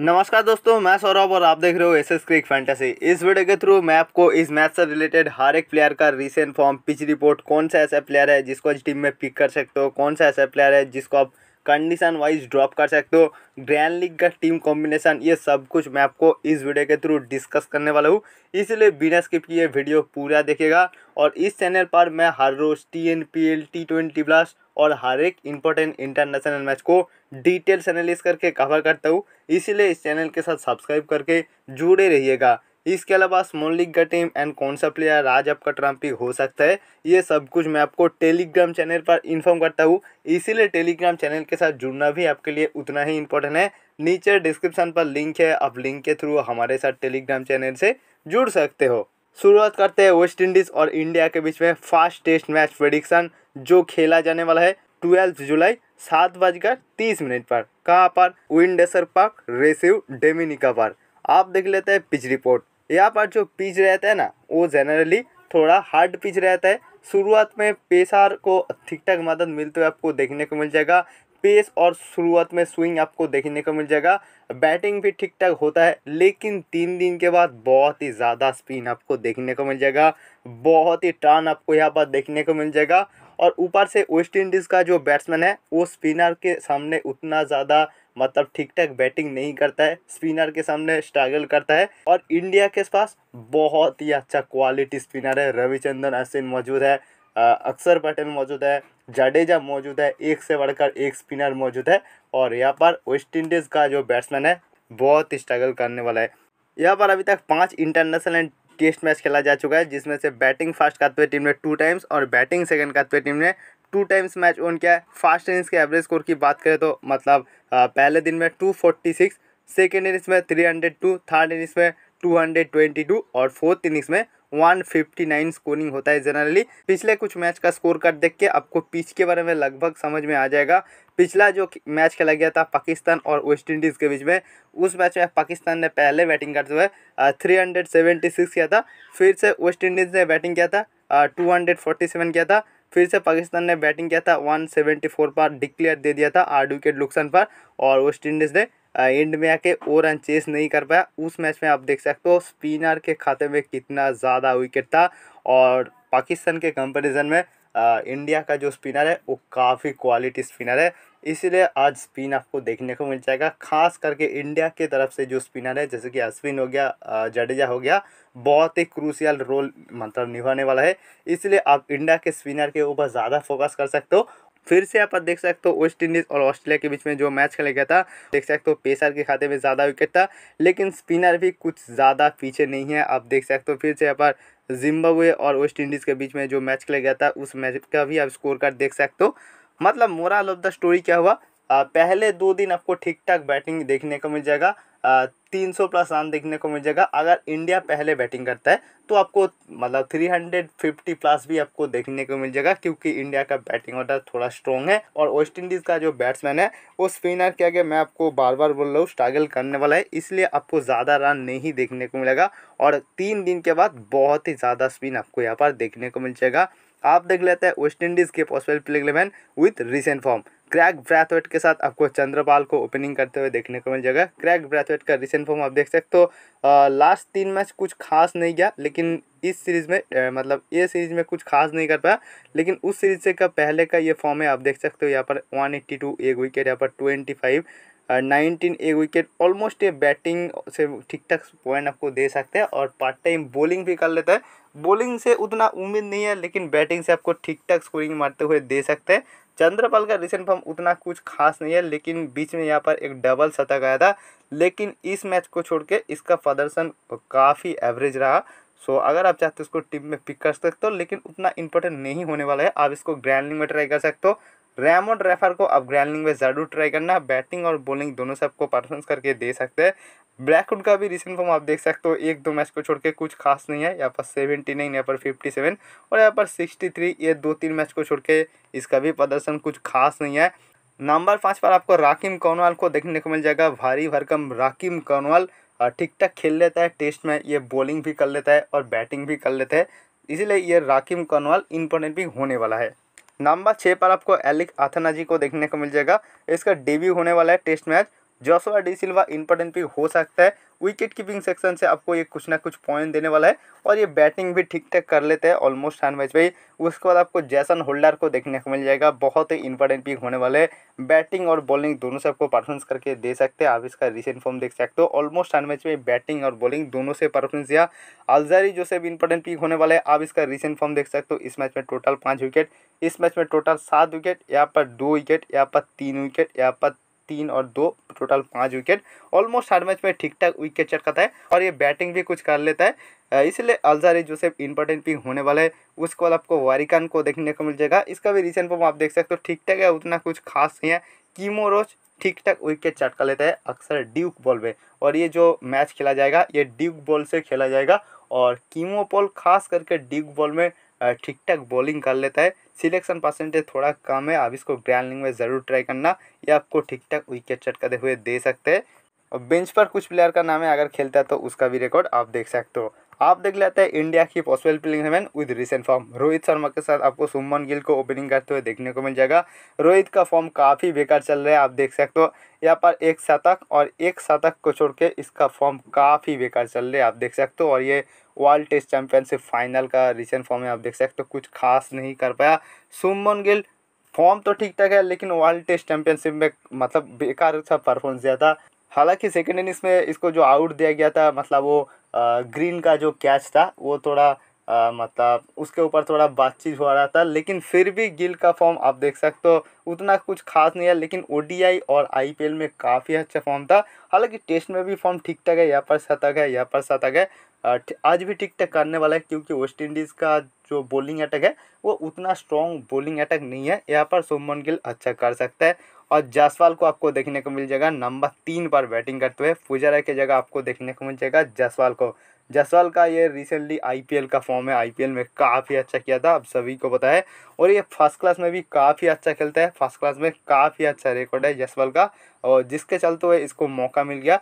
नमस्कार दोस्तों मैं सौरभ और आप देख रहे हो एस एस क्रिक फैंटेसी इस वीडियो के थ्रू मैं आपको इस मैच से रिलेटेड हर एक प्लेयर का रिसेंट फॉर्म पिच रिपोर्ट कौन सा ऐसा प्लेयर है जिसको आज टीम में पिक कर सकते हो कौन सा ऐसा प्लेयर है जिसको आप कंडीशन वाइज ड्रॉप कर सकते हो ग्रैंड लीग का टीम कॉम्बिनेशन ये सब कुछ मैं आपको इस वीडियो के थ्रू डिस्कस करने वाला हूँ इसलिए बिना स्किप किए वीडियो पूरा देखेगा और इस चैनल पर मैं हर रोज़ T N P L T twenty plus और हर एक इंपॉर्टेंट इंटरनेशनल मैच को डिटेल्स एनालिस करके कवर करता हूँ इसीलिए इस चैनल के साथ सब्सक्राइब करके जुड़े रहिएगा इसके अलावा स्मॉल लीग का टीम एंड कौन सा प्लेयर आज आपका ट्रम्प हो सकता है ये सब कुछ मैं आपको टेलीग्राम चैनल पर इन्फॉर्म करता हूँ इसीलिए टेलीग्राम चैनल के साथ जुड़ना भी आपके लिए उतना ही इंपॉर्टेंट है नीचे डिस्क्रिप्शन पर लिंक है आप लिंक के थ्रू हमारे साथ टेलीग्राम चैनल से जुड़ सकते हो शुरुआत करते हैं वेस्ट इंडीज़ और इंडिया के बीच में फास्ट टेस्ट मैच प्रेडिक्शन जो खेला जाने वाला है ट्वेल्थ जुलाई सात बजकर तीस मिनट पर कहाँ पर विंडेसर पार्क रेसिव डेमिनिका पार्क आप देख लेते हैं पिच रिपोर्ट यहाँ पर जो पिच रहता है ना वो जनरली थोड़ा हार्ड पिच रहता है शुरुआत में पेसार को ठीक ठाक मदद मिलते हुए आपको देखने को मिल जाएगा पेस और शुरुआत में स्विंग आपको देखने को मिल जाएगा बैटिंग भी ठीक ठाक होता है लेकिन तीन दिन के बाद बहुत ही ज़्यादा स्पिन आपको देखने को मिल जाएगा बहुत ही टर्न आपको यहाँ पर देखने को मिल जाएगा और ऊपर से वेस्ट इंडीज़ का जो बैट्समैन है वो स्पिनर के सामने उतना ज़्यादा मतलब ठीक ठाक बैटिंग नहीं करता है स्पिनर के सामने स्ट्रगल करता है और इंडिया के पास बहुत ही अच्छा क्वालिटी स्पिनर है रविचंद्रन अश्विन मौजूद है अक्सर पटेल मौजूद है जडेजा मौजूद है एक से बढ़कर एक स्पिनर मौजूद है और यहाँ पर वेस्ट इंडीज़ का जो बैट्समैन है बहुत स्ट्रगल करने वाला है यहाँ पर अभी तक पाँच इंटरनेशनल टेस्ट मैच खेला जा चुका है जिसमें से बैटिंग फास्ट करते हुए टीम ने टू टाइम्स और बैटिंग सेकंड करते हुए टीम ने टू टाइम्स मैच ओन किया है फास्ट इनिंग्स के एवरेज स्कोर की बात करें तो मतलब पहले दिन में two forty six second innings में three hundred two third innings में टू हंड्रेड ट्वेंटी टू और फोर्थ इनिंग्स में 159 स्कोरिंग होता है जनरली पिछले कुछ मैच का स्कोर कार्ड देख के आपको पिच के बारे में लगभग समझ में आ जाएगा पिछला जो मैच खेला गया था पाकिस्तान और वेस्ट इंडीज़ के बीच में उस मैच में पाकिस्तान ने पहले बैटिंग करते हुए थ्री हंड्रेड सेवेंटी सिक्स किया था फिर से वेस्ट इंडीज़ ने बैटिंग किया था टू हंड्रेड फोर्टी सेवन किया था फिर से पाकिस्तान ने बैटिंग किया था 174 पर डिक्लेयर दे दिया था आठ विकेट नुकसान पर और वेस्ट इंडीज़ ने एंड में आके और रन चेस नहीं कर पाया उस मैच में आप देख सकते हो स्पिनर के खाते में कितना ज़्यादा विकेट था और पाकिस्तान के कंपेरिजन में आ, इंडिया का जो स्पिनर है वो काफ़ी क्वालिटी स्पिनर है इसलिए आज स्पिन आपको देखने को मिल जाएगा खास करके इंडिया के तरफ से जो स्पिनर है जैसे कि अश्विन हो गया जडेजा हो गया बहुत ही क्रूसियल रोल मतलब निभाने वाला है इसलिए आप इंडिया के स्पिनर के ऊपर ज़्यादा फोकस कर सकते हो फिर से आप देख सकते हो वेस्ट इंडीज़ और ऑस्ट्रेलिया के बीच में जो मैच खेला गया था देख सकते हो पेसर के खाते में ज़्यादा विकेट था लेकिन स्पिनर भी कुछ ज़्यादा पीछे नहीं है आप देख सकते हो फिर से यहाँ पर जिम्बाब्वे और वेस्ट इंडीज़ के बीच में जो मैच खेला गया था उस मैच का भी आप स्कोर कार्ड देख सकते हो मतलब मोरल ऑफ द स्टोरी क्या हुआ पहले दो दिन आपको ठीक ठाक बैटिंग देखने को मिल जाएगा 300 प्लस रन देखने को मिल जाएगा अगर इंडिया पहले बैटिंग करता है तो आपको मतलब 350 प्लस भी आपको देखने को मिल जाएगा क्योंकि इंडिया का बैटिंग ऑर्डर थोड़ा स्ट्रॉन्ग है और वेस्ट इंडीज़ का जो बैट्समैन है वो स्पिनर क्या क्या मैं आपको बार बार बोल रहा हूँ स्ट्रगल करने वाला है इसलिए आपको ज़्यादा रन नहीं देखने को मिलेगा और तीन दिन के बाद बहुत ही ज़्यादा स्पिन आपको यहाँ पर देखने को मिल जाएगा आप देख लेते हैं वेस्ट इंडीज़ के possible play eleven with recent form Kraigg Brathwaite के साथ आपको चंद्रपाल को ओपनिंग करते हुए देखने को मिल जाएगा क्रैक ब्रैथवेट का रिसेंट फॉर्म आप देख सकते हो लास्ट तीन मैच कुछ खास नहीं गया लेकिन इस सीरीज़ में ए, मतलब ये सीरीज़ में कुछ खास नहीं कर पाया लेकिन उस सीरीज से का पहले का ये फॉर्म है आप देख सकते हो यहाँ पर वन एट्टी टू एक विकेट यहाँ पर ट्वेंटी फाइव नाइनटीन एक विकेट ऑलमोस्ट ये बैटिंग से ठीक ठाक पॉइंट आपको दे सकते हैं और पार्ट टाइम बॉलिंग भी कर लेता है बॉलिंग से उतना उम्मीद नहीं है लेकिन बैटिंग से आपको ठीक ठाक स्कोरिंग मारते हुए दे सकते हैं चंद्रपाल का रिसेंट फॉर्म उतना कुछ खास नहीं है लेकिन बीच में यहाँ पर एक डबल शतक आया था लेकिन इस मैच को छोड़ के इसका प्रदर्शन काफ़ी एवरेज रहा सो अगर आप चाहते हो इसको टीम में पिक कर सकते हो लेकिन उतना इंपॉर्टेंट नहीं होने वाला है आप इसको ग्रैंड में ट्राई कर सकते हो रैम और रेफर को अब ग्रैंडिंग में ज़रूर ट्राई करना बैटिंग और बॉलिंग दोनों से आपको परफॉर्मेंस करके दे सकते हैं ब्लैकवुड का भी रिसेंट फॉर्म आप देख सकते हो एक दो मैच को छोड़ के कुछ खास नहीं है यहाँ पर सेवेंटी नाइन यहाँ पर फिफ्टी सेवन और यहाँ पर सिक्सटी थ्री ये दो तीन मैच को छोड़ के इसका भी प्रदर्शन कुछ खास नहीं है नंबर पाँच पर आपको राकिम कौनवाल को देखने को मिल जाएगा भारी भरकम राकिम कौनवाल ठीक ठाक खेल लेता है टेस्ट में ये बॉलिंग भी कर लेता है और बैटिंग भी कर लेता है इसीलिए ये राकिम कौनवाल इंपॉर्टेंट भी होने वाला है नंबर छः पर आपको एलिक आथना जी को देखने को मिल जाएगा इसका डेब्यू होने वाला है test match Joshua Da Silva important pick हो सकता है विकेट कीपिंग सेक्शन से आपको ये कुछ ना कुछ पॉइंट देने वाला है और ये बैटिंग भी ठीक ठाक कर लेते हैं ऑलमोस्ट हर मैच में उसके बाद आपको जैसन होल्डर को देखने को मिल जाएगा बहुत ही इंपॉर्टेंट पिक होने वाले हैं बैटिंग और बॉलिंग दोनों से आपको परफॉर्मेंस करके दे सकते हैं आप इसका रिसेंट फॉर्म देख सकते हो ऑलमोस्ट हर मैच में बैटिंग और बॉलिंग दोनों से परफॉर्मेंस दिया अलजारी जो से भी इंपॉर्टेंट पिक होने वाला है आप इसका रिसेंट फॉर्म देख सकते हो इस मैच में टोटल पाँच विकेट इस मैच में टोटल सात विकेट यहाँ पर दो विकेट यहाँ पर तीन विकेट यहाँ पर तीन और दो टोटल पाँच विकेट ऑलमोस्ट हर मैच में ठीक ठाक विकेट चटकाता है और ये बैटिंग भी कुछ कर लेता है इसलिए अल्जारी जोसेफ इंपॉर्टेंट पिक होने वाला है उसके बाद आपको वारिकान को देखने को मिल जाएगा इसका भी रिसेंट फॉर्म आप देख सकते हो ठीक ठाक है उतना कुछ खास नहीं है कीमो रोज ठीक ठाक विकेट चटका लेता है अक्सर ड्यूक बॉल में और ये जो मैच खेला जाएगा ये ड्यूक बॉल से खेला जाएगा और कीमो पॉल खास करके ड्यूक बॉल में ठीक ठाक बॉलिंग कर लेता है सिलेक्शन परसेंटेज थोड़ा कम है आप इसको ग्रैंड में ज़रूर ट्राई करना या आपको ठीक ठाक विकेट चटकाते हुए दे सकते हैं और बेंच पर कुछ प्लेयर का नाम है अगर खेलता है तो उसका भी रिकॉर्ड आप देख सकते हो आप देख लेते हैं इंडिया की possible playing eleven with recent form Rohit Sharma के साथ आपको सुमन गिल को ओपनिंग करते हुए देखने को मिल जाएगा रोहित का फॉर्म काफ़ी बेकार चल रहा है आप देख सकते हो यहाँ पर एक शतक और एक शतक को छोड़ के इसका फॉर्म काफ़ी बेकार चल रहा है आप देख सकते हो और ये वर्ल्ड टेस्ट चैंपियनशिप फाइनल का रिसेंट फॉर्म है आप देख सकते हो तो कुछ खास नहीं कर पाया सुमन गिल फॉर्म तो ठीक ठाक है लेकिन वर्ल्ड टेस्ट चैंपियनशिप में मतलब बेकार सा परफॉर्मेंस दिया था हालांकि सेकेंड इनिंग्स में इसको जो आउट दिया गया था मतलब वो ग्रीन का जो कैच था वो थोड़ा मतलब उसके ऊपर थोड़ा बातचीत हो रहा था लेकिन फिर भी गिल का फॉर्म आप देख सकते हो उतना कुछ खास नहीं है लेकिन ओ और आई में काफ़ी अच्छा फॉर्म था हालांकि टेस्ट में भी फॉर्म ठीक ठाक है यहाँ पर शतक है यहाँ पर शतक है आज भी ठीक ठाक करने वाला है क्योंकि वेस्ट इंडीज़ का जो बॉलिंग अटैक है वो उतना स्ट्रॉन्ग बॉलिंग अटैक नहीं है यहाँ पर सुमन गिल अच्छा कर सकता है और जायसवाल को आपको देखने को मिल जाएगा नंबर तीन पर बैटिंग करते हुए पुजारा की जगह आपको देखने को मिल जाएगा जायसवाल को जसवाल का ये रिसेंटली आईपीएल का फॉर्म है आईपीएल में काफ़ी अच्छा किया था अब सभी को पता है और ये फर्स्ट क्लास में भी काफ़ी अच्छा खेलता है फर्स्ट क्लास में काफ़ी अच्छा रिकॉर्ड है जसवाल का और जिसके चलते हुए इसको मौका मिल गया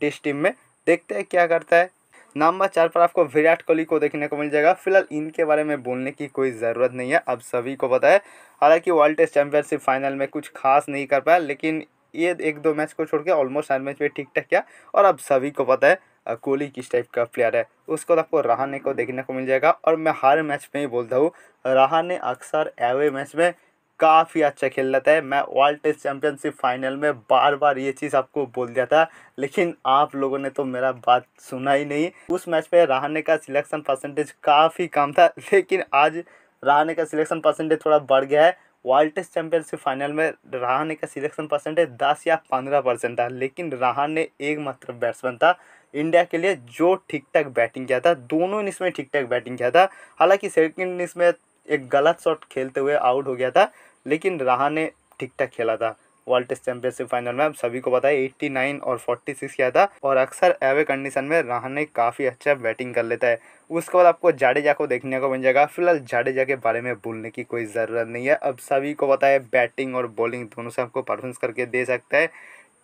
टेस्ट टीम में देखते हैं क्या करता है नंबर चार पर आपको विराट कोहली को देखने को मिल जाएगा फिलहाल इनके बारे में बोलने की कोई ज़रूरत नहीं है अब सभी को पता है हालांकि वर्ल्ड टेस्ट चैंपियनशिप फाइनल में कुछ खास नहीं कर पाया लेकिन ये एक दो मैच को छोड़ के ऑलमोस्ट हर मैच में ठीक ठाक किया और अब सभी को पता है कोहली किस टाइप का प्लेयर है उसको तो आपको रहाने को देखने को मिल जाएगा और मैं हर मैच में ही बोलता हूँ रहाने अक्सर एवे मैच में काफ़ी अच्छा खेल रहा है मैं वर्ल्ड टेस्ट चैम्पियनशिप फाइनल में बार बार ये चीज़ आपको बोल दिया था लेकिन आप लोगों ने तो मेरा बात सुना ही नहीं उस मैच में रहाने का सिलेक्शन परसेंटेज काफ़ी कम था लेकिन आज रहाने का सिलेक्शन परसेंटेज थोड़ा बढ़ गया है वर्ल्ड टेस्ट चैंपियनशिप फाइनल में रहाने का सिलेक्शन परसेंटेज दस या पंद्रह परसेंट था लेकिन रहाणे एक मात्र बैट्समैन था इंडिया के लिए जो ठीक ठाक बैटिंग किया था दोनों इनिंग्स में ठीक ठाक बैटिंग किया था हालांकि सेकेंड इनिंग्स में एक गलत शॉट खेलते हुए आउट हो गया था लेकिन रहा ने ठीक ठाक खेला था वर्ल्ड टेस्ट चैंपियनशिप फाइनल में सभी को पता है नाइन और सिक्स किया था और अक्सर एवे कंडीशन में रहने काफ़ी अच्छा बैटिंग कर लेता है उसके बाद आपको जाडेजा को देखने को मिल जाएगा फिलहाल जाडेजा के बारे में बोलने की कोई ज़रूरत नहीं है अब सभी को पता है बैटिंग और बॉलिंग दोनों से आपको परफॉर्मेंस करके दे सकता है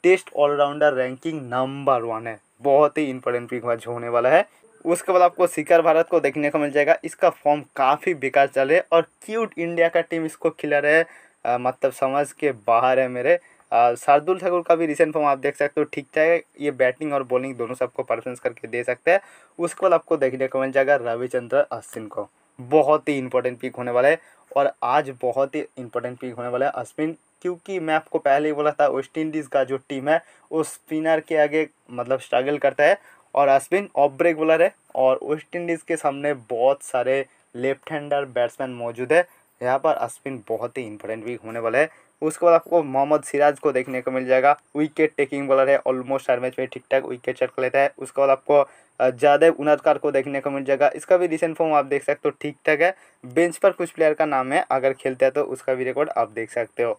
test allrounder ranking number one है बहुत ही इंपॉर्टेंट पिक मैच होने वाला है उसके बाद आपको शिखर भारत को देखने को मिल जाएगा इसका फॉर्म काफ़ी बेकार चल रहा है और क्यूट इंडिया का टीम इसको खिला रहा है मतलब समझ के बाहर है मेरे शार्दुल ठाकुर का भी रिसेंट फॉर्म आप देख सकते हो ठीक ठाक है ये बैटिंग और बॉलिंग दोनों सबको परफॉर्मेंस करके दे सकते हैं उसके बाद आपको देखने को मिल जाएगा रविचंद्र अश्विन को बहुत ही इंपॉर्टेंट पिक होने वाला है और आज बहुत ही इंपॉर्टेंट पिक होने वाला है अश्विन क्योंकि मैं आपको पहले ही बोला था वेस्ट इंडीज़ का जो टीम है वो स्पिनर के आगे मतलब स्ट्रगल करता है और अश्विन ऑफ ब्रेक बॉलर है और वेस्ट इंडीज़ के सामने बहुत सारे लेफ्ट हैंडर बैट्समैन मौजूद है यहाँ पर अश्विन बहुत ही इंपॉर्टेंट वीक होने वाला है उसके बाद आपको मोहम्मद सिराज को देखने को मिल जाएगा विकेट टेकिंग बॉलर है ऑलमोस्ट हर मैच में ठीक ठाक विकेट चटक लेता है उसके बाद आपको जादेव उनादकार को देखने को मिल जाएगा इसका भी रिसेंट फॉर्म आप देख सकते हो ठीक ठाक है बेंच पर कुछ प्लेयर का नाम है अगर खेलते हैं तो उसका भी रिकॉर्ड आप देख सकते हो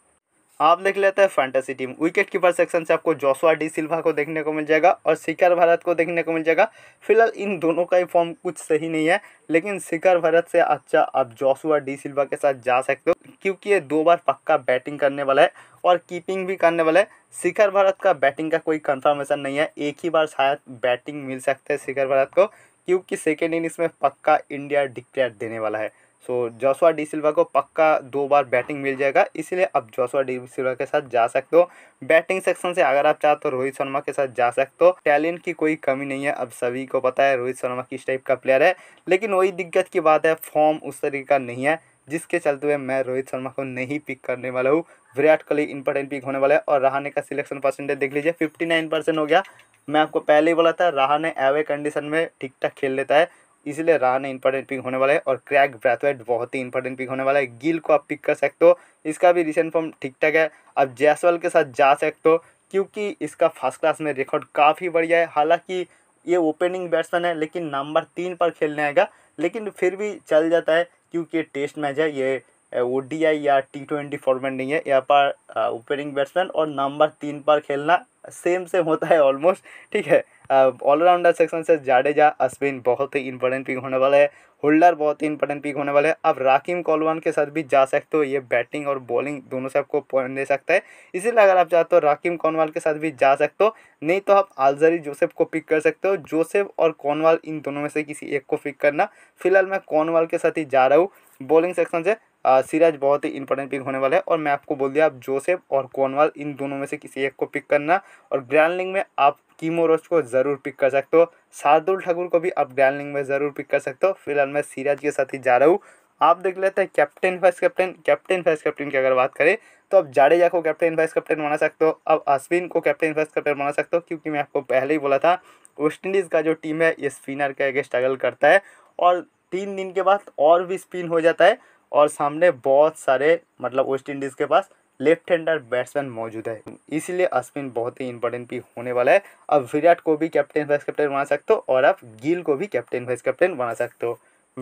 आप देख लेते हैं fantasy team wicket keeper section से आपको जोसवा डी सिल्वा को देखने को मिल जाएगा और शिखर भारत को देखने को मिल जाएगा फिलहाल इन दोनों का ही फॉर्म कुछ सही नहीं है लेकिन शिखर भारत से अच्छा आप जोसवा डी सिल्वा के साथ जा सकते हो क्योंकि ये दो बार पक्का बैटिंग करने वाला है और कीपिंग भी करने वाला है शिखर भारत का बैटिंग का कोई कन्फर्मेशन नहीं है एक ही बार शायद बैटिंग मिल सकता है शिखर भारत को क्योंकि सेकेंड इनिंग्स में पक्का इंडिया डिक्लेयर देने वाला है सो जोसवा डी सिल्वा को पक्का दो बार बैटिंग मिल जाएगा इसलिए आप जोसवा डी सिल्वा के साथ जा सकते हो बैटिंग सेक्शन से अगर आप चाहते तो रोहित शर्मा के साथ जा सकते हो टैलेंट की कोई कमी नहीं है अब सभी को पता है रोहित शर्मा किस टाइप का प्लेयर है लेकिन वही दिक्कत की बात है फॉर्म उस तरीके का नहीं है जिसके चलते हुए मैं रोहित शर्मा को नहीं पिक करने वाला हूँ विराट कोहली इंपॉर्टेंट पिक होने वाला है और रहाने का सिलेक्शन परसेंटेज देख लीजिए फिफ्टी नाइन परसेंट हो गया मैं आपको पहले ही बोला था रहाने एवे कंडीशन में ठीक ठाक खेल लेता है इसलिए रहाने इंपॉर्टेंट पिक होने वाला है और क्रैक ब्रैथवेट बहुत ही इंपॉर्टेंट पिक होने वाला है गिल को आप पिक कर सकते हो इसका भी रिसेंट फॉर्म ठीक ठाक है आप जैसवाल के साथ जा सकते हो क्योंकि इसका फर्स्ट क्लास में रिकॉर्ड काफ़ी बढ़िया है हालांकि ये ओपनिंग बैट्समैन है लेकिन नंबर तीन पर खेलने आएगा लेकिन फिर भी चल जाता है क्योंकि टेस्ट मैच है ये ओ या टी ट्वेंटी फॉर्मेट नहीं है यहाँ पर ओपनिंग बैट्समैन और नंबर तीन पर खेलना सेम सेम होता है ऑलमोस्ट ठीक है ऑलराउंडर सेक्शन से जाडेजा अश्विन बहुत ही इंपॉर्टेंट पिक होने वाला है होल्डर बहुत ही इंपॉर्टेंट पिक होने वाला है आप राकिम कॉलवान के साथ भी जा सकते हो ये बैटिंग और बॉलिंग दोनों से आपको पॉइंट दे सकता है इसीलिए अगर आप चाहते हो राकिम कॉनवाल के साथ भी जा सकते हो नहीं तो आप आलजरी जोसेफ को पिक कर सकते हो जोसेफ और कॉनवाल इन दोनों में से किसी एक को पिक करना फिलहाल मैं कॉनवाल के साथ ही जा रहा हूँ बॉलिंग सेक्शन से सिराज बहुत ही इंपॉर्टेंट पिक होने वाला है और मैं आपको बोल दिया आप जोसेफ और कॉनवाल इन दोनों में से किसी एक को पिक करना और ग्रैंडलिंग में आप कीमो रोज को ज़रूर पिक कर सकते हो शार्दुल ठाकुर को भी आप ग्रैंडलिंग में ज़रूर पिक कर सकते हो फिलहाल मैं सिराज के साथ ही जा रहा हूँ आप देख लेते हैं captain vice captain captain vice captain की अगर बात करें तो आप जाडेजा को कैप्टन वाइस कैप्टन बना सकते हो अब अश्विन को कैप्टन वाइस कैप्टन बना सकते हो क्योंकि मैं आपको पहले ही बोला था वेस्ट इंडीज़ का जो टीम है ये स्पिनर का एक स्ट्रगल करता है और तीन दिन के बाद और भी स्पिन हो जाता है और सामने बहुत सारे मतलब वेस्ट इंडीज़ के पास लेफ्ट हैंडर बैट्समैन मौजूद है इसीलिए अश्विन बहुत ही इंपॉर्टेंट भी होने वाला है अब विराट को भी कैप्टन वाइस कैप्टन बना सकते हो और आप गिल को भी कैप्टन वाइस कैप्टन बना सकते हो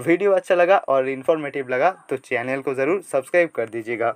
वीडियो अच्छा लगा और इन्फॉर्मेटिव लगा तो चैनल को ज़रूर सब्सक्राइब कर दीजिएगा